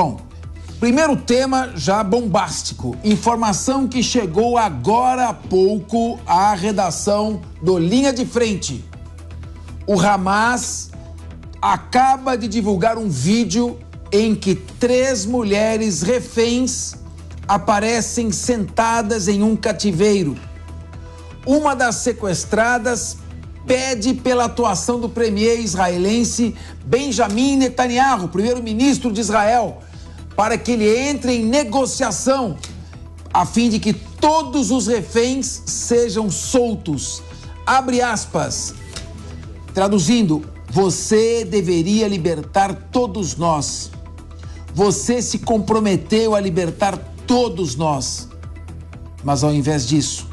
Bom, primeiro tema já bombástico. Informação que chegou agora há pouco à redação do Linha de Frente. O Hamas acaba de divulgar um vídeo em que três mulheres reféns aparecem sentadas em um cativeiro. Uma das sequestradas pede pela atuação do premier israelense Benjamin Netanyahu, primeiro-ministro de Israel, para que ele entre em negociação, a fim de que todos os reféns sejam soltos. Abre aspas. Traduzindo, você deveria libertar todos nós. Você se comprometeu a libertar todos nós. Mas ao invés disso,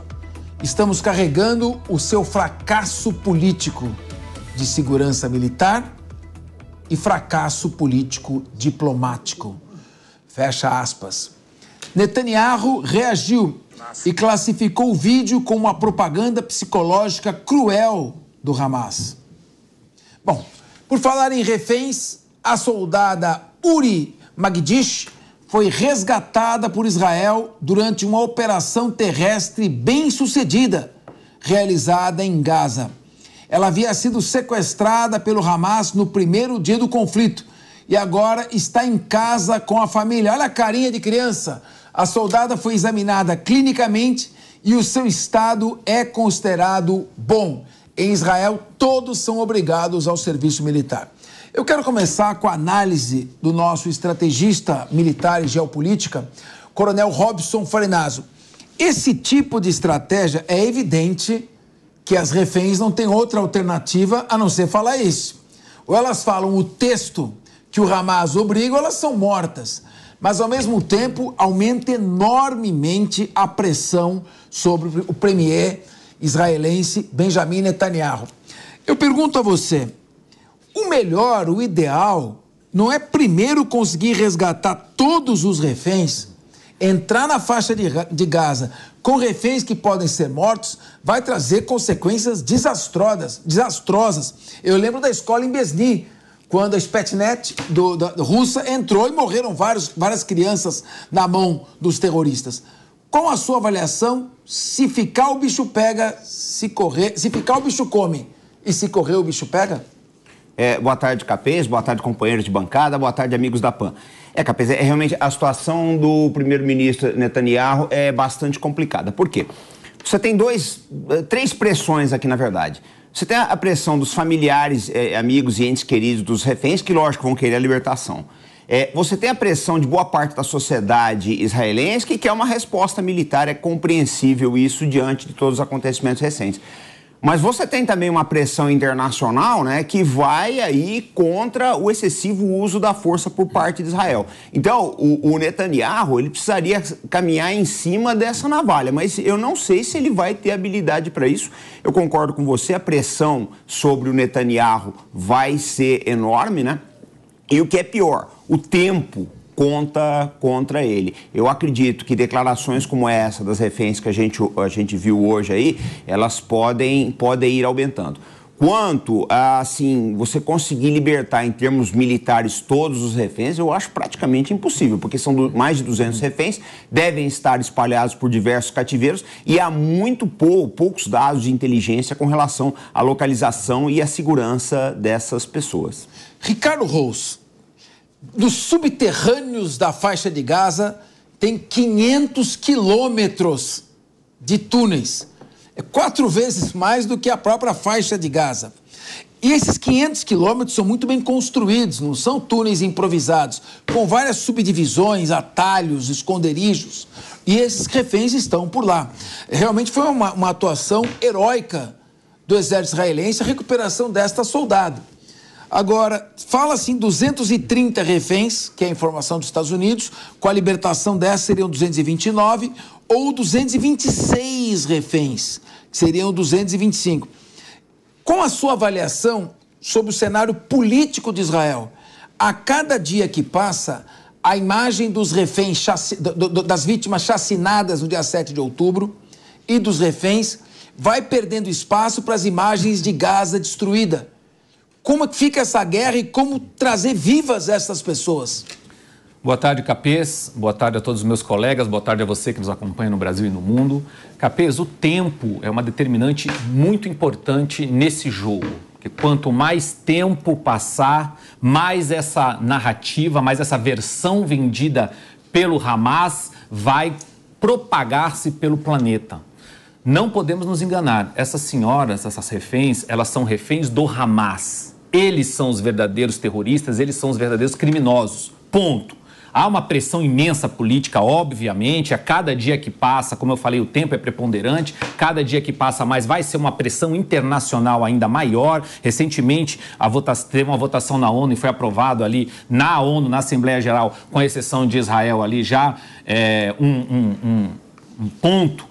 estamos carregando o seu fracasso político de segurança militar e fracasso político diplomático. Fecha aspas. Netanyahu reagiu e classificou o vídeo como uma propaganda psicológica cruel do Hamas. Bom, por falar em reféns, a soldada Uri Magdish foi resgatada por Israel durante uma operação terrestre bem sucedida realizada em Gaza. Ela havia sido sequestrada pelo Hamas no primeiro dia do conflito e agora está em casa com a família. Olha a carinha de criança. A soldada foi examinada clinicamente e o seu estado é considerado bom. Em Israel, todos são obrigados ao serviço militar. Eu quero começar com a análise do nosso estrategista militar e geopolítica, Coronel Robson Farinazzo. Esse tipo de estratégia é evidente que as reféns não têm outra alternativa a não ser falar isso. Ou elas falam o texto que o Hamas obriga, elas são mortas. Mas, ao mesmo tempo, aumenta enormemente a pressão sobre o premier israelense Benjamin Netanyahu. Eu pergunto a você: o melhor, o ideal, não é primeiro conseguir resgatar todos os reféns? Entrar na faixa de, de Gaza com reféns que podem ser mortos vai trazer consequências desastrosas. desastrosas. Eu lembro da escola em Besni, quando a Spetnet do, da, russa entrou e morreram vários, várias crianças na mão dos terroristas. Com a sua avaliação, se ficar o bicho pega, se correr, se ficar o bicho come e se correr o bicho pega? É, boa tarde, Capês, boa tarde, companheiros de bancada, boa tarde, amigos da PAN. É, Capês, é, realmente a situação do primeiro-ministro Netanyahu é bastante complicada. Por quê? Você tem dois, eh, três pressões aqui, na verdade. Você tem a pressão dos familiares, é, amigos e entes queridos dos reféns, que lógico vão querer a libertação. É, você tem a pressão de boa parte da sociedade israelense que quer uma resposta militar. É compreensível isso diante de todos os acontecimentos recentes. Mas você tem também uma pressão internacional, né, que vai aí contra o excessivo uso da força por parte de Israel. Então, o, o Netanyahu, ele precisaria caminhar em cima dessa navalha, mas eu não sei se ele vai ter habilidade para isso. Eu concordo com você, a pressão sobre o Netanyahu vai ser enorme, né? E o que é pior, o tempo conta contra ele. Eu acredito que declarações como essa das reféns que a gente, a gente viu hoje aí, elas podem, podem ir aumentando. Quanto a assim, você conseguir libertar em termos militares todos os reféns, eu acho praticamente impossível, porque são mais de 200 reféns, devem estar espalhados por diversos cativeiros e há muito poucos dados de inteligência com relação à localização e à segurança dessas pessoas. Ricardo Rous, dos subterrâneos da faixa de Gaza tem 500 quilômetros de túneis. É quatro vezes mais do que a própria faixa de Gaza. E esses 500 quilômetros são muito bem construídos, não são túneis improvisados, com várias subdivisões, atalhos, esconderijos. E esses reféns estão por lá. Realmente foi uma, uma atuação heróica do exército israelense a recuperação desta soldado. Agora, fala-se em 230 reféns, que é a informação dos Estados Unidos, com a libertação dessa seriam 229 ou 226 reféns, que seriam 225. Com a sua avaliação sobre o cenário político de Israel, a cada dia que passa, a imagem dos reféns, das vítimas chacinadas no dia 7 de outubro e dos reféns vai perdendo espaço para as imagens de Gaza destruída como é que fica essa guerra e como trazer vivas essas pessoas? Boa tarde, Capês. Boa tarde a todos os meus colegas. Boa tarde a você que nos acompanha no Brasil e no mundo. Capês, o tempo é uma determinante muito importante nesse jogo. Porque quanto mais tempo passar, mais essa narrativa, mais essa versão vendida pelo Hamas vai propagar-se pelo planeta. Não podemos nos enganar. Essas senhoras, essas reféns, elas são reféns do Hamas. Eles são os verdadeiros terroristas, eles são os verdadeiros criminosos. Ponto. Há uma pressão imensa política, obviamente. A cada dia que passa, como eu falei, o tempo é preponderante. Cada dia que passa mais vai ser uma pressão internacional ainda maior. Recentemente, a votação, teve uma votação na ONU e foi aprovado ali na ONU, na Assembleia Geral, com exceção de Israel ali, já é, um, um, um, um ponto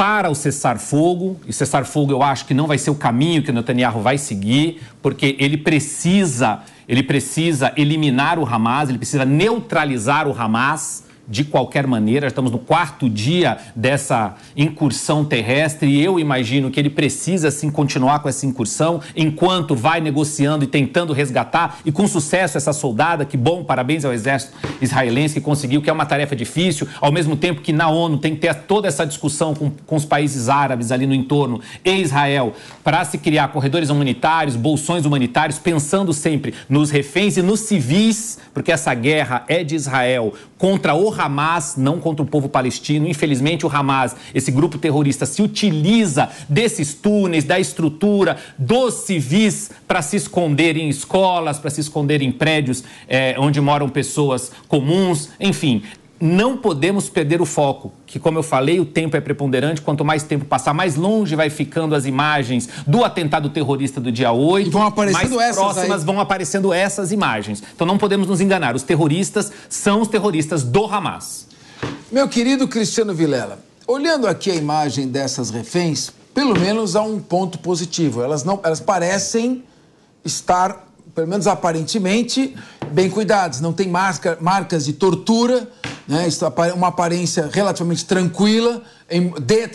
para o cessar-fogo, e cessar-fogo eu acho que não vai ser o caminho que o Netanyahu vai seguir, porque ele precisa, ele precisa eliminar o Hamas, ele precisa neutralizar o Hamas de qualquer maneira. Estamos no quarto dia dessa incursão terrestre e eu imagino que ele precisa sim continuar com essa incursão enquanto vai negociando e tentando resgatar e com sucesso essa soldada. Que bom, parabéns ao exército israelense que conseguiu, que é uma tarefa difícil, ao mesmo tempo que na ONU tem que ter toda essa discussão com, com os países árabes ali no entorno e Israel para se criar corredores humanitários, bolsões humanitários, pensando sempre nos reféns e nos civis, porque essa guerra é de Israel contra o Hamas, não contra o povo palestino. Infelizmente, o Hamas, esse grupo terrorista, se utiliza desses túneis, da estrutura, dos civis para se esconder em escolas, para se esconder em prédios é, onde moram pessoas comuns, enfim não podemos perder o foco, que como eu falei, o tempo é preponderante, quanto mais tempo passar, mais longe vai ficando as imagens do atentado terrorista do dia 8. E vão aparecendo mais essas próximas aí. vão aparecendo essas imagens. Então não podemos nos enganar, os terroristas são os terroristas do Hamas. Meu querido Cristiano Vilela, olhando aqui a imagem dessas reféns, pelo menos há um ponto positivo. Elas não elas parecem estar pelo menos aparentemente, bem cuidadas. Não tem marca, marcas de tortura, né? É uma aparência relativamente tranquila,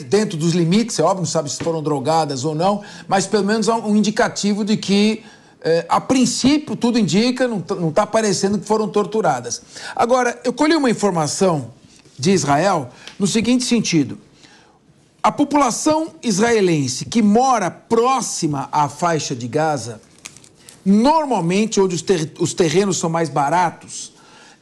dentro, dos limites, é óbvio, não sabe se foram drogadas ou não, mas pelo menos há um indicativo de que é, a princípio, tudo indica, não está parecendo que foram torturadas. Agora, eu colhi uma informação de Israel no seguinte sentido: a população israelense que mora próxima à faixa de Gaza, normalmente onde os, ter, os terrenos são mais baratos,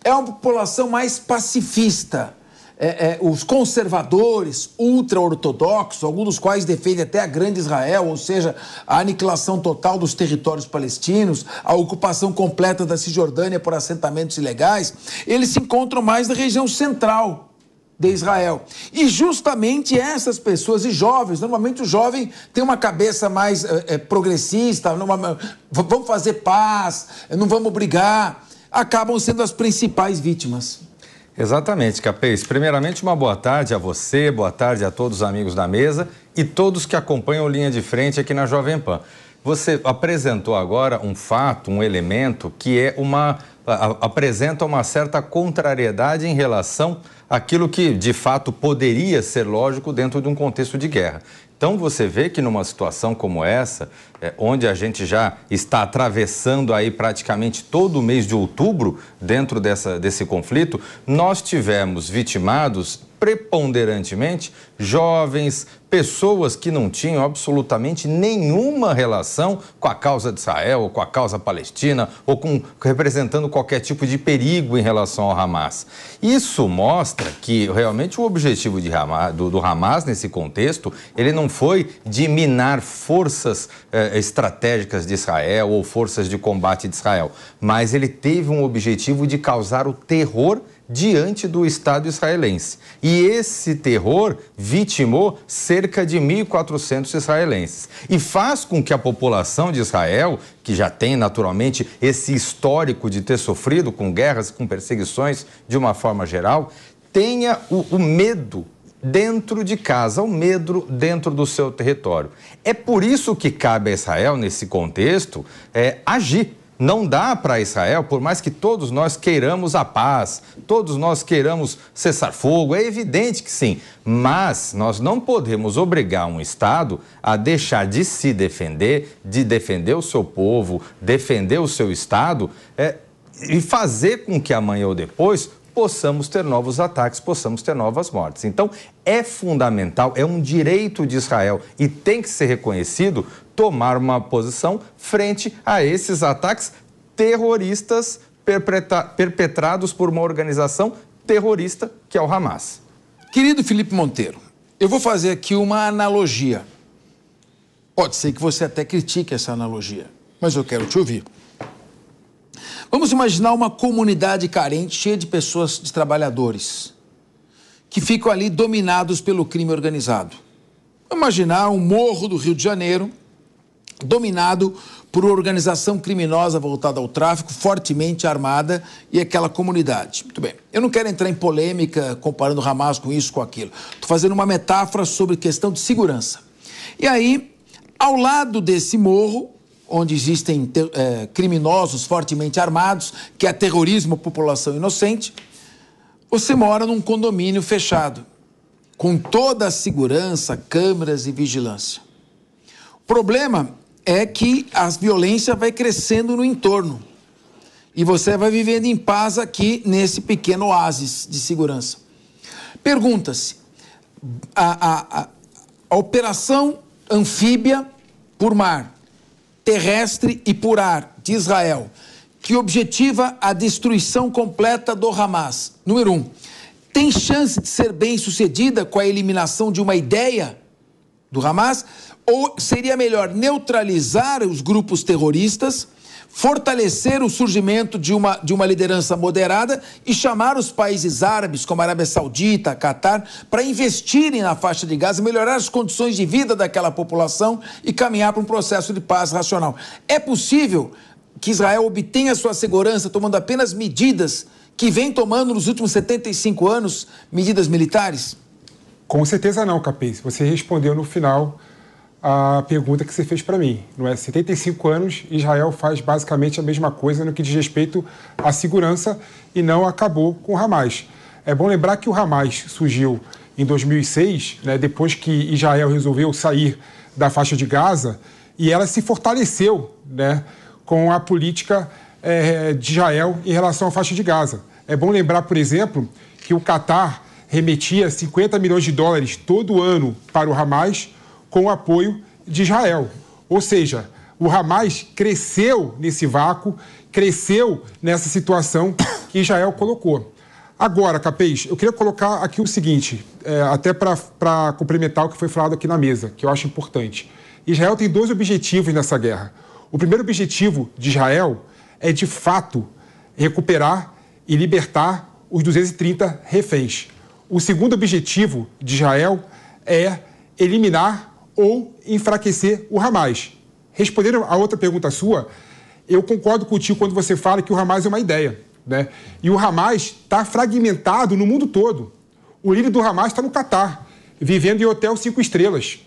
é uma população mais pacifista. É, é, os conservadores ultra-ortodoxos, alguns dos quais defendem até a grande Israel, ou seja, a aniquilação total dos territórios palestinos, a ocupação completa da Cisjordânia por assentamentos ilegais, eles se encontram mais na região central de Israel. E justamente essas pessoas e jovens, normalmente o jovem tem uma cabeça mais é, progressista, numa, vamos fazer paz, não vamos brigar acabam sendo as principais vítimas. Exatamente, Capês. Primeiramente, uma boa tarde a você, boa tarde a todos os amigos da mesa e todos que acompanham Linha de Frente aqui na Jovem Pan. Você apresentou agora um fato, um elemento que é uma apresenta uma certa contrariedade em relação àquilo que de fato poderia ser lógico dentro de um contexto de guerra. Então você vê que numa situação como essa, é, onde a gente já está atravessando aí praticamente todo o mês de outubro dentro dessa, desse conflito, nós tivemos vitimados preponderantemente jovens, pessoas que não tinham absolutamente nenhuma relação com a causa de Israel, ou com a causa palestina, ou com, representando qualquer tipo de perigo em relação ao Hamas. Isso mostra que realmente o objetivo Hamas, do, do, Hamas nesse contexto, ele não foi de minar forças eh, estratégicas de Israel ou forças de combate de Israel, mas ele teve um objetivo de causar o terror diante do Estado israelense. E esse terror vitimou cerca de 1.400 israelenses. E faz com que a população de Israel, que já tem naturalmente esse histórico de ter sofrido com guerras, com perseguições de uma forma geral, tenha o, o medo dentro de casa, o medo dentro do seu território. É por isso que cabe a Israel, nesse contexto, é, agir não dá para Israel, por mais que todos nós queiramos a paz, todos nós queiramos cessar fogo, é evidente que sim, mas nós não podemos obrigar um Estado a deixar de se defender, de defender o seu povo, defender o seu Estado é, e fazer com que amanhã ou depois possamos ter novos ataques, possamos ter novas mortes. Então, é fundamental, é um direito de Israel e tem que ser reconhecido tomar uma posição frente a esses ataques terroristas perpetrados por uma organização terrorista que é o Hamas. Querido Felipe Monteiro, eu vou fazer aqui uma analogia. Pode ser que você até critique essa analogia, mas eu quero te ouvir. Vamos imaginar uma comunidade carente, cheia de pessoas, de trabalhadores, que ficam ali dominados pelo crime organizado. Vamos imaginar um morro do Rio de Janeiro, dominado por uma organização criminosa voltada ao tráfico, fortemente armada e aquela comunidade. Muito bem. Eu não quero entrar em polêmica comparando o Hamas com isso, com aquilo. Estou fazendo uma metáfora sobre questão de segurança. E aí, ao lado desse morro, onde existem é, criminosos fortemente armados que aterrorizam é a população inocente, você mora num condomínio fechado, com toda a segurança, câmeras e vigilância. O problema é que a violência vai crescendo no entorno. E você vai vivendo em paz aqui nesse pequeno oásis de segurança. Pergunta-se: a, a, a operação anfíbia por mar, terrestre e por ar de Israel, que objetiva a destruição completa do Hamas, número um, tem chance de ser bem sucedida com a eliminação de uma ideia do Hamas, ou seria melhor neutralizar os grupos terroristas, fortalecer o surgimento de uma, de uma liderança moderada e chamar os países árabes, como a Arábia Saudita, Catar, para investirem na faixa de Gaza, melhorar as condições de vida daquela população e caminhar para um processo de paz racional. É possível que Israel obtenha sua segurança tomando apenas medidas que vem tomando nos últimos 75 anos, medidas militares? Com certeza não, Capês. Você respondeu no final a pergunta que você fez para mim. Não é 75 anos, Israel faz basicamente a mesma coisa no que diz respeito à segurança e não acabou com o Hamas. É bom lembrar que o Hamas surgiu em 2006, né, depois que Israel resolveu sair da faixa de Gaza, e ela se fortaleceu né, com a política é, de Israel em relação à faixa de Gaza. É bom lembrar, por exemplo, que o Catar remetia 50 milhões de dólares todo ano para o Hamas com o apoio de Israel. Ou seja, o Hamas cresceu nesse vácuo, cresceu nessa situação que Israel colocou. Agora, Capês, eu queria colocar aqui o seguinte, é, até para complementar o que foi falado aqui na mesa, que eu acho importante. Israel tem dois objetivos nessa guerra. O primeiro objetivo de Israel é, de fato, recuperar e libertar os 230 reféns. O segundo objetivo de Israel é eliminar ou enfraquecer o Hamas. Respondendo a outra pergunta sua, eu concordo contigo quando você fala que o Hamas é uma ideia. Né? E o Hamas está fragmentado no mundo todo. O líder do Hamas está no Catar, vivendo em hotel cinco estrelas.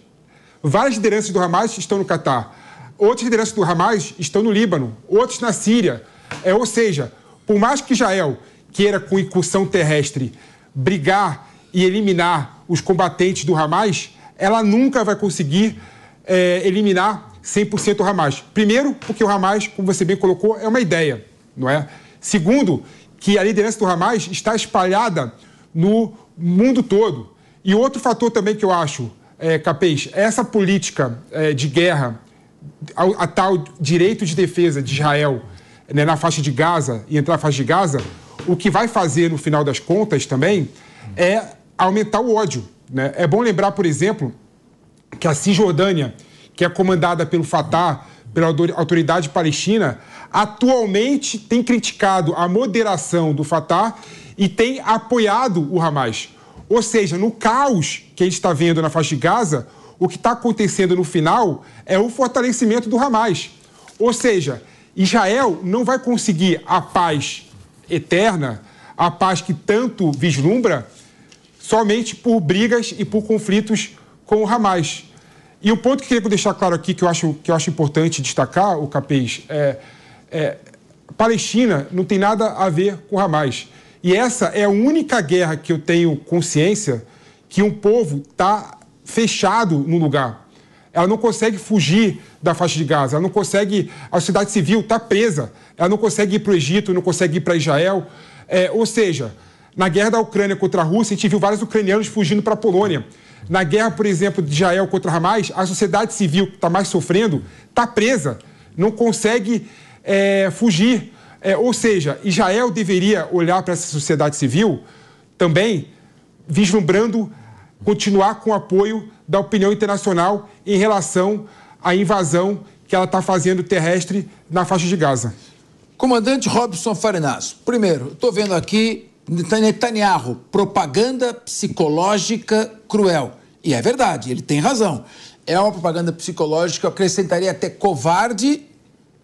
Várias lideranças do Hamas estão no Catar. Outras lideranças do Hamas estão no Líbano, outros na Síria. É, ou seja, por mais que Israel queira, com incursão terrestre, brigar e eliminar os combatentes do Hamas, ela nunca vai conseguir é, eliminar 100% o Hamas. Primeiro, porque o Hamas, como você bem colocou, é uma ideia, não é? Segundo, que a liderança do Hamas está espalhada no mundo todo. E outro fator também que eu acho, é, Capês, essa política é, de guerra, a, a, tal direito de defesa de Israel né, na faixa de Gaza e entrar na faixa de Gaza, o que vai fazer, no final das contas, também é aumentar o ódio. Né? É bom lembrar, por exemplo, que a Cisjordânia, que é comandada pelo Fatah, pela autoridade palestina, atualmente tem criticado a moderação do Fatah e tem apoiado o Hamas. Ou seja, no caos que a gente está vendo na faixa de Gaza, o que está acontecendo no final é o fortalecimento do Hamas. Ou seja, Israel não vai conseguir a paz eterna, a paz que tanto vislumbra, somente por brigas e por conflitos com o Hamas. E o ponto que eu queria deixar claro aqui, que eu acho, que eu acho importante destacar, o Capês, é, é Palestina não tem nada a ver com o Hamas. E essa é a única guerra que eu tenho consciência que um povo está fechado no lugar. Ela não consegue fugir da faixa de Gaza, ela não consegue. A sociedade civil está presa, ela não consegue ir para o Egito, não consegue ir para Israel. É, ou seja, na guerra da Ucrânia contra a Rússia, a gente viu vários ucranianos fugindo para a Polônia. Na guerra, por exemplo, de Israel contra Hamas, a sociedade civil que está mais sofrendo está presa, não consegue é, fugir. É, ou seja, Israel deveria olhar para essa sociedade civil também, vislumbrando continuar com o apoio da opinião internacional em relação à invasão que ela está fazendo terrestre na faixa de Gaza. Comandante Robson Farinas, primeiro, estou vendo aqui Netanyahu, propaganda psicológica cruel. E é verdade, ele tem razão. É uma propaganda psicológica, eu acrescentaria até covarde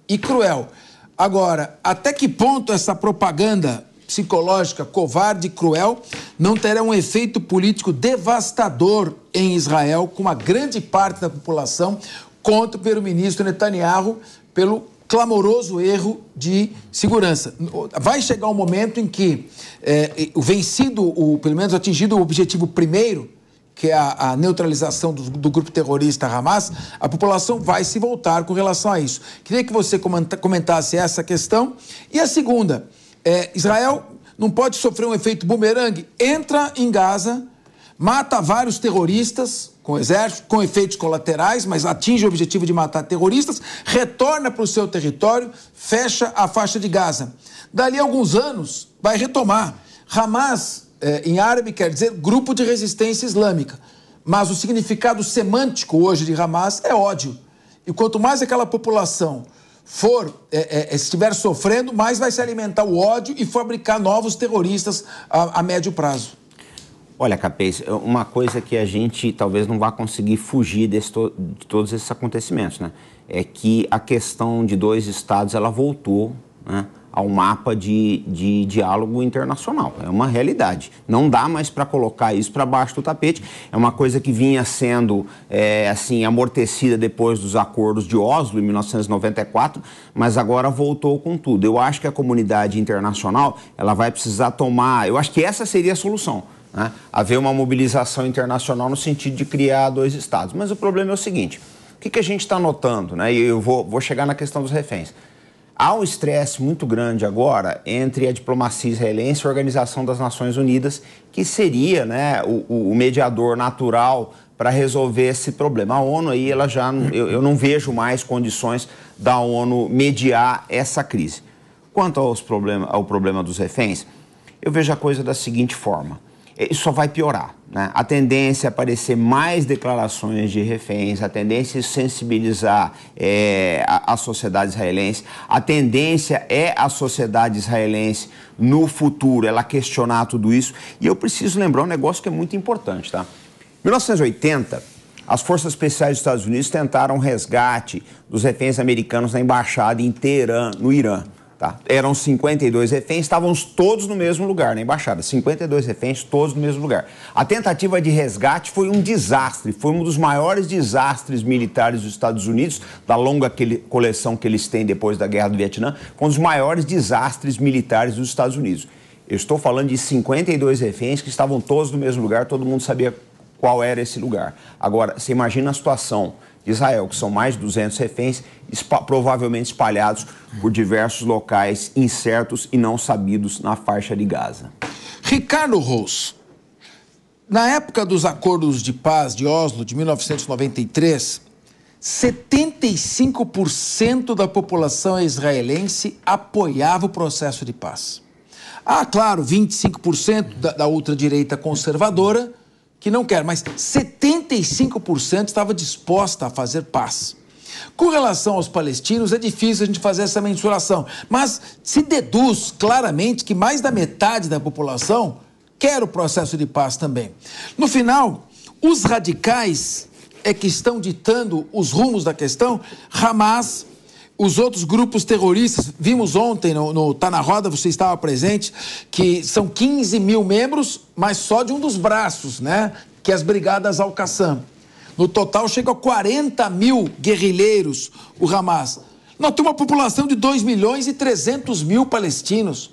e cruel. Agora, até que ponto essa propaganda psicológica covarde e cruel não terá um efeito político devastador em Israel, com uma grande parte da população contra o primeiro-ministro Netanyahu pelo clamoroso erro de segurança. Vai chegar um momento em que, é, vencido, o, pelo menos atingido o objetivo primeiro, que é a, a neutralização do, do, grupo terrorista Hamas, a população vai se voltar com relação a isso. Queria que você comentasse essa questão. E a segunda, é, Israel não pode sofrer um efeito bumerangue. Entra em Gaza, mata vários terroristas com exército, com efeitos colaterais, mas atinge o objetivo de matar terroristas, retorna para o seu território, fecha a faixa de Gaza. Dali a alguns anos, vai retomar. Hamas, é, em árabe, quer dizer grupo de resistência islâmica. Mas o significado semântico hoje de Hamas é ódio. E quanto mais aquela população for é, é, é, estiver sofrendo, mais vai se alimentar o ódio e fabricar novos terroristas a, a médio prazo. Olha, Capês, é uma coisa que a gente talvez não vá conseguir fugir desse, de todos esses acontecimentos, né? É que a questão de dois estados, ela voltou, né? a um mapa de, de diálogo internacional. É uma realidade. Não dá mais para colocar isso para baixo do tapete. É uma coisa que vinha sendo é, assim amortecida depois dos acordos de Oslo em 1994, mas agora voltou com tudo. Eu acho que a comunidade internacional ela vai precisar tomar. Eu acho que essa seria a solução. Né? Haver uma mobilização internacional no sentido de criar dois estados. Mas o problema é o seguinte: o que, que a gente está notando? Né? E eu vou, vou chegar na questão dos reféns. Há um estresse muito grande agora entre a diplomacia israelense e a Organização das Nações Unidas, que seria né, o, o mediador natural para resolver esse problema. A ONU aí, ela já, eu, eu não vejo mais condições da ONU mediar essa crise. Quanto aos problema, ao problema dos reféns, eu vejo a coisa da seguinte forma. É, isso só vai piorar. Né? A tendência é aparecer mais declarações de reféns, a tendência é sensibilizar é, a, a, sociedade israelense, a tendência é a sociedade israelense no futuro ela questionar tudo isso. E eu preciso lembrar um negócio que é muito importante. Tá? 1980, as Forças Especiais dos Estados Unidos tentaram resgate dos reféns americanos na embaixada em Teherã, no Irã. Tá? Eram 52 reféns, estávamos todos no mesmo lugar, na embaixada. 52 reféns, todos no mesmo lugar. A tentativa de resgate foi um desastre, foi um dos maiores desastres militares dos Estados Unidos, da longa coleção que eles têm depois da Guerra do Vietnã, foi um dos maiores desastres militares dos Estados Unidos. Eu estou falando de 52 reféns que estavam todos no mesmo lugar, todo mundo sabia qual era esse lugar. Agora, você imagina a situação Israel, que são mais de 200 reféns, espa provavelmente espalhados por diversos locais incertos e não sabidos na faixa de Gaza. Ricardo Rous, na época dos acordos de paz de Oslo de 1993, 75% da população israelense apoiava o processo de paz. Há, claro, 25% da, da ultradireita conservadora que não quer, mas 75% estava disposta a fazer paz. Com relação aos palestinos, é difícil a gente fazer essa mensuração, mas se deduz claramente que mais da metade da população quer o processo de paz também. No final, os radicais é que estão ditando os rumos da questão. Hamas, os outros grupos terroristas, vimos ontem no, no Tá na Roda, você estava presente, que são 15 mil membros, mas só de um dos braços, né? Que é as Brigadas Al-Qassam. No total chega a 40 mil guerrilheiros o Hamas. Nós temos uma população de 2 milhões e 300 mil palestinos.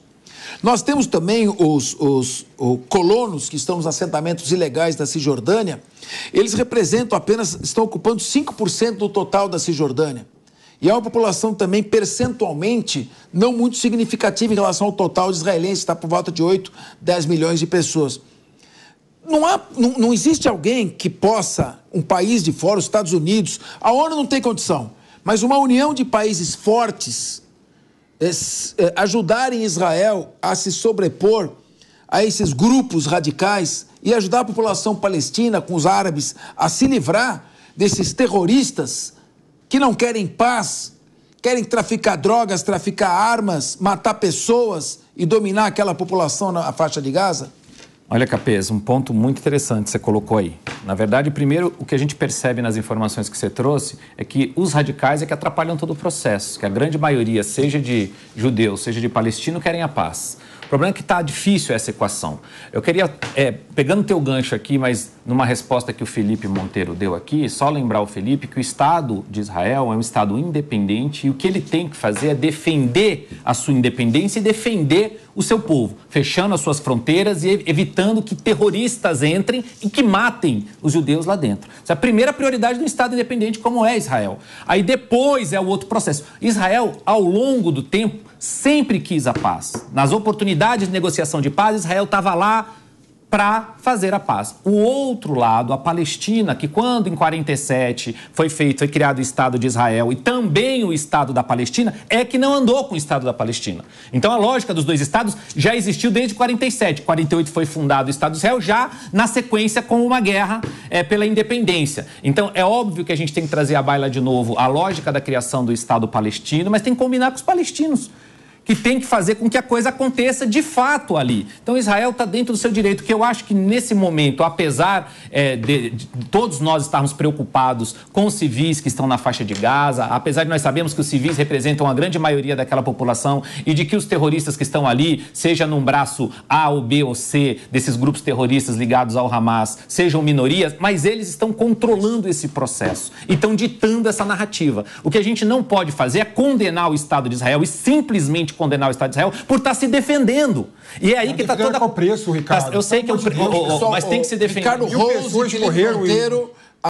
Nós temos também os, os, os, colonos que estão nos assentamentos ilegais da Cisjordânia. Eles representam apenas, estão ocupando 5% do total da Cisjordânia. E é uma população também percentualmente não muito significativa em relação ao total de israelenses, está por volta de 8, 10 milhões de pessoas. Não, há, não, não existe alguém que possa, um país de fora, os Estados Unidos, a ONU não tem condição, mas uma união de países fortes é, é, ajudarem Israel a se sobrepor a esses grupos radicais e ajudar a população palestina com os árabes a se livrar desses terroristas que não querem paz, querem traficar drogas, traficar armas, matar pessoas e dominar aquela população na faixa de Gaza? Olha, Capês, um ponto muito interessante que você colocou aí. Na verdade, primeiro, o que a gente percebe nas informações que você trouxe é que os radicais é que atrapalham todo o processo, que a grande maioria, seja de judeus, seja de palestino, querem a paz. O problema é que está difícil essa equação. Eu queria, é, pegando teu gancho aqui, mas numa resposta que o Felipe Monteiro deu aqui, só lembrar o Felipe que o Estado de Israel é um Estado independente e o que ele tem que fazer é defender a sua independência e defender o seu povo, fechando as suas fronteiras e evitando que terroristas entrem e que matem os judeus lá dentro. Essa é a primeira prioridade do Estado independente como é Israel. Aí depois é o outro processo. Israel, ao longo do tempo, sempre quis a paz. Nas oportunidades de negociação de paz, Israel estava lá para fazer a paz. O outro lado, a Palestina, que quando em 47 foi feito, foi criado o Estado de Israel e também o Estado da Palestina, é que não andou com o Estado da Palestina. Então a lógica dos dois estados já existiu desde 47. 48 foi fundado o Estado de Israel já na sequência com uma guerra é, pela independência. Então é óbvio que a gente tem que trazer à baila de novo a lógica da criação do Estado palestino, mas tem que combinar com os palestinos que tem que fazer com que a coisa aconteça de fato ali. Então Israel está dentro do seu direito, que eu acho que nesse momento, apesar é, de, de, todos nós estarmos preocupados com os civis que estão na faixa de Gaza, apesar de nós sabemos que os civis representam a grande maioria daquela população e de que os terroristas que estão ali, seja num braço A ou B ou C desses grupos terroristas ligados ao Hamas, sejam minorias, mas eles estão controlando esse processo e estão ditando essa narrativa. O que a gente não pode fazer é condenar o Estado de Israel e simplesmente condenar o Estado de Israel por estar tá se defendendo. E é aí que está toda. o preço, Ricardo. Eu sei que é o preço, mas tem que se defender. Ricardo Rose, pessoas correram. Monteiro, e